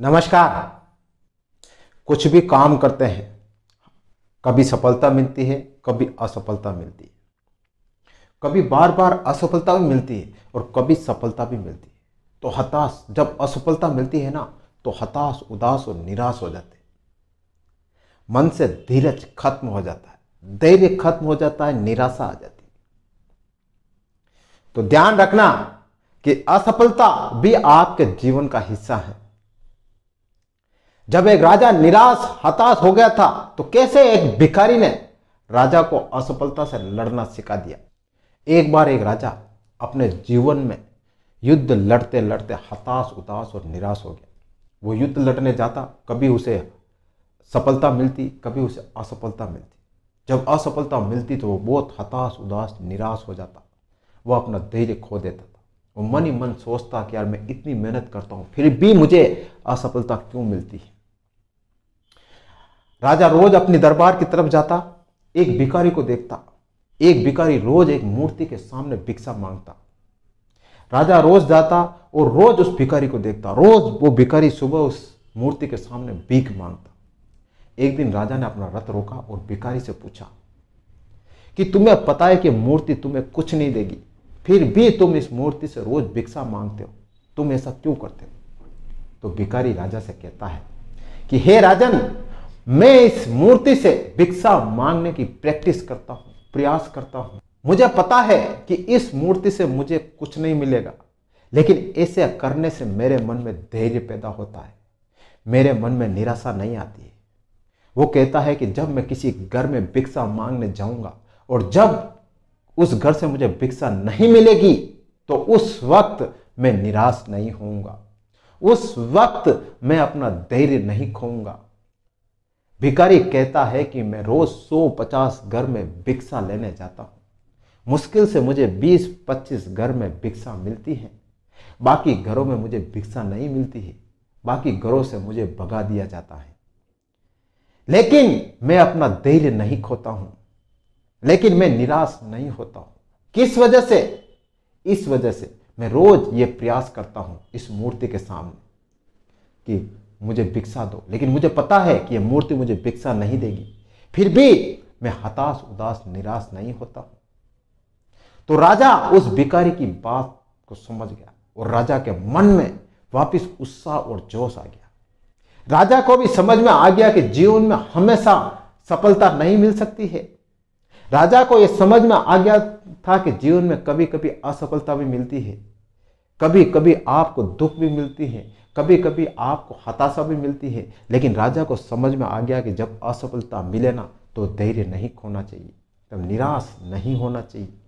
नमस्कार कुछ भी काम करते हैं कभी सफलता मिलती है कभी असफलता मिलती है कभी बार बार असफलता भी मिलती है और कभी सफलता भी मिलती है तो हताश जब असफलता मिलती है ना तो हताश उदास और निराश हो जाते मन से धीरज खत्म हो जाता है धैर्य खत्म हो जाता है निराशा आ जाती है तो ध्यान रखना कि असफलता भी आपके जीवन का हिस्सा है जब एक राजा निराश हताश हो गया था तो कैसे एक भिखारी ने राजा को असफलता से लड़ना सिखा दिया एक बार एक राजा अपने जीवन में युद्ध लड़ते लड़ते हताश उदास और निराश हो गया वो युद्ध लड़ने जाता कभी उसे सफलता मिलती कभी उसे असफलता मिलती जब असफलता मिलती तो वो बहुत हताश उदास निराश हो जाता वह अपना धैर्य खो देता था वो मन ही मन सोचता कि यार मैं इतनी मेहनत करता हूँ फिर भी मुझे असफलता क्यों मिलती है राजा रोज अपने दरबार की तरफ जाता एक भिकारी को देखता एक भिकारी रोज एक मूर्ति के सामने भिक्षा मांगता राजा रोज जाता और रोज उस भिकारी को देखता रोज वो भिकारी सुबह उस मूर्ति के सामने भीख मांगता एक दिन राजा ने अपना रथ रोका और भिकारी से पूछा कि तुम्हें पता है कि मूर्ति तुम्हें कुछ नहीं देगी फिर भी तुम इस मूर्ति से रोज भिक्षा मांगते हो तुम ऐसा क्यों करते हो तो भिकारी राजा से कहता है कि हे राजन मैं इस मूर्ति से भिक्षा मांगने की प्रैक्टिस करता हूं प्रयास करता हूं मुझे पता है कि इस मूर्ति से मुझे कुछ नहीं मिलेगा लेकिन ऐसे करने से मेरे मन में धैर्य पैदा होता है मेरे मन में निराशा नहीं आती है वो कहता है कि जब मैं किसी घर में भिक्षा मांगने जाऊंगा और जब उस घर से मुझे भिक्षा नहीं मिलेगी तो उस वक्त मैं निराश नहीं होऊंगा उस वक्त मैं अपना धैर्य नहीं खोऊंगा भिकारी कहता है कि मैं रोज 150 घर में भिक्षा लेने जाता हूँ मुश्किल से मुझे 20-25 घर में भिक्षा मिलती है बाकी घरों में मुझे भिक्षा नहीं मिलती है बाकी घरों से मुझे भगा दिया जाता है लेकिन मैं अपना धैर्य नहीं खोता हूं लेकिन मैं निराश नहीं होता हूं किस वजह से इस वजह से मैं रोज ये प्रयास करता हूं इस मूर्ति के सामने कि मुझे भिक्षा दो लेकिन मुझे पता है कि ये मूर्ति मुझे भिक्षा नहीं देगी फिर भी मैं हताश उदास निराश नहीं होता हूं तो राजा उस भिकारी की बात को समझ गया और राजा के मन में वापस उत्साह और जोश आ गया राजा को भी समझ में आ गया कि जीवन में हमेशा सफलता नहीं मिल सकती है राजा को यह समझ में आ गया था कि जीवन में कभी कभी असफलता भी मिलती है कभी कभी आपको दुख भी मिलती है कभी कभी आपको हताशा भी मिलती है लेकिन राजा को समझ में आ गया कि जब असफलता मिले ना तो धैर्य नहीं खोना चाहिए तब निराश नहीं होना चाहिए